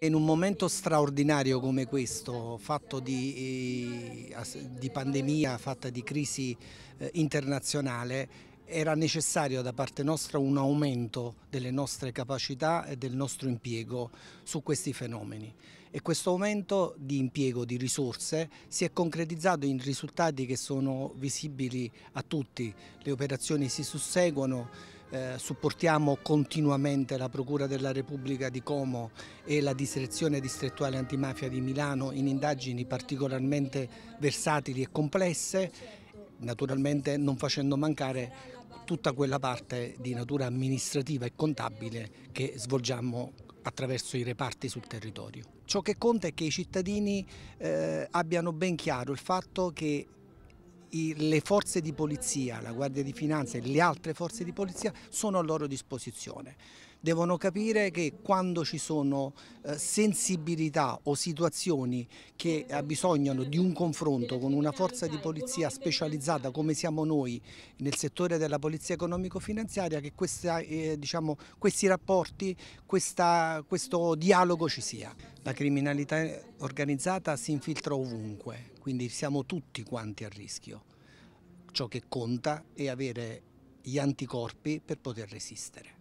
In un momento straordinario come questo, fatto di, eh, di pandemia, fatta di crisi eh, internazionale, era necessario da parte nostra un aumento delle nostre capacità e del nostro impiego su questi fenomeni e questo aumento di impiego di risorse si è concretizzato in risultati che sono visibili a tutti, le operazioni si susseguono, eh, supportiamo continuamente la Procura della Repubblica di Como e la Direzione Distrettuale Antimafia di Milano in indagini particolarmente versatili e complesse, naturalmente non facendo mancare tutta quella parte di natura amministrativa e contabile che svolgiamo attraverso i reparti sul territorio. Ciò che conta è che i cittadini eh, abbiano ben chiaro il fatto che le forze di polizia, la Guardia di Finanza e le altre forze di polizia sono a loro disposizione devono capire che quando ci sono eh, sensibilità o situazioni che abbisognano eh, di un confronto con una forza di polizia specializzata come siamo noi nel settore della polizia economico-finanziaria, che questa, eh, diciamo, questi rapporti, questa, questo dialogo ci sia. La criminalità organizzata si infiltra ovunque, quindi siamo tutti quanti a rischio. Ciò che conta è avere gli anticorpi per poter resistere.